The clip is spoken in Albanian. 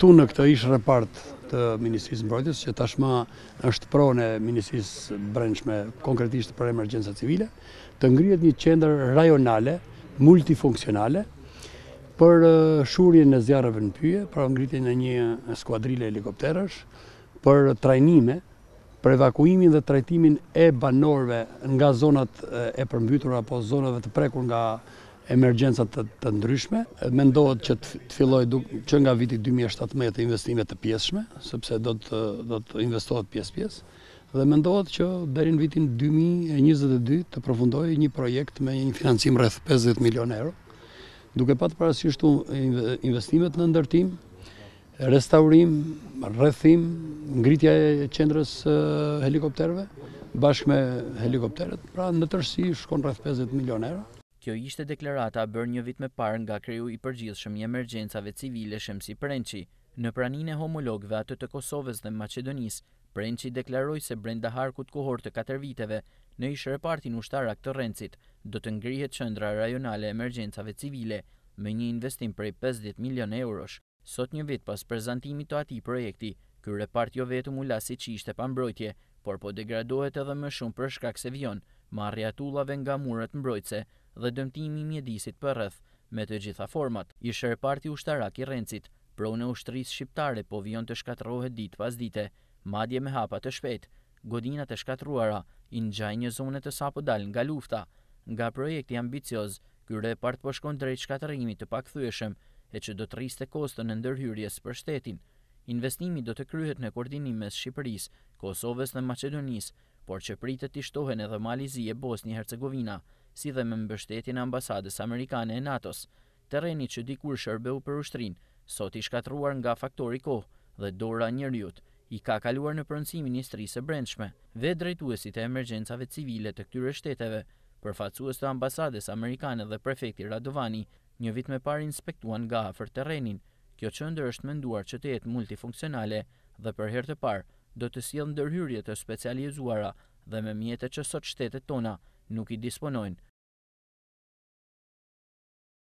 Tu në këtë ishë repartë të Ministrisë Mbrojtës, që tashma është prone Ministrisë Brenshme, konkretisht për emergjensa civile, të ngrijet një qender rajonale, multifunkcionale, për shurje në zjarëve në pyje, për ngritje në një skuadrile helikopterësh, për trajnime, për evakuimin dhe trajtimin e banorve nga zonat e përmbytur apo zonave të prekur nga emergjensat të të ndryshme. Mendohet që të filloj që nga viti 2017 investimet të pjesme sëpse do të investohet pjesë-pjesë, dhe mendohet që dherin vitin 2022 të përfundoj një projekt me një financim rrëth 50 milion euro, duke patë parasyshtu investimet në ndërtim, restaurim, rrëthim, ngritja e qendrës helikopterve, bashkë me helikopteret, pra në tërsi shkon rrëth 50 milion euro. Kjo ishte deklarata bërë një vit më parë nga kreu i përgjithshëm i emergjencave civile si Prenqi. Në praninë e homologëve atë të Kosovës dhe Maqedonisë, Prenqi deklaroi se brenda harkut kohor të 4 viteve, në ish repartin ushtarak të Rencit, do të ngrihet qendra rajonale e emergjencave civile me një investim prej 50 milion eurosh. Sot një vit pas prezantimit të atij projekti, ky repart jo vetëm u lasi si çishte pa mbrojtje, por po degradohet edhe më shumë për shkak se vjon marrja tullave nga muret mbrojtëse, dhe dëmtimi mjedisit për rëth, me të gjitha format, i shërë parti ushtarak i rencit, prone ushtëris shqiptare po vion të shkatrohe dit pas dite, madje me hapa të shpet, godinat e shkatruara, i në gjaj një zonët të sapo dal nga lufta, nga projekti ambicioz, kyre part po shkon drejt shkatrimi të pak thueshem, e që do të riste kostën e ndërhyrjes për shtetin. Investimi do të kryhet në koordinim mes Shqipëris, Kosovës dhe Macedonisë, por që pritë të tishtohen edhe Malizije, Bosni, Hercegovina si dhe me mbështetjen e ambasadës amerikane e NATO-s, terreni që dikur shërbeu për ushtrin, sot i shkatruar nga faktori kohë dhe dora e njerëzit, i ka kaluar në pronësi ministrisë së brendshme dhe drejtuesit e emergjencave civile të këtyre shteteve, përfaqësues të ambasadës amerikane dhe prefekti Radovani, një vit më parë inspektuan nga afër terrenin. Kjo ndër është menduar që të jetë multifunksionale dhe për herë të parë do të sjellë ndërhyrje të specializuara dhe me mjete që sot shtetet tona nuk i disponojnë.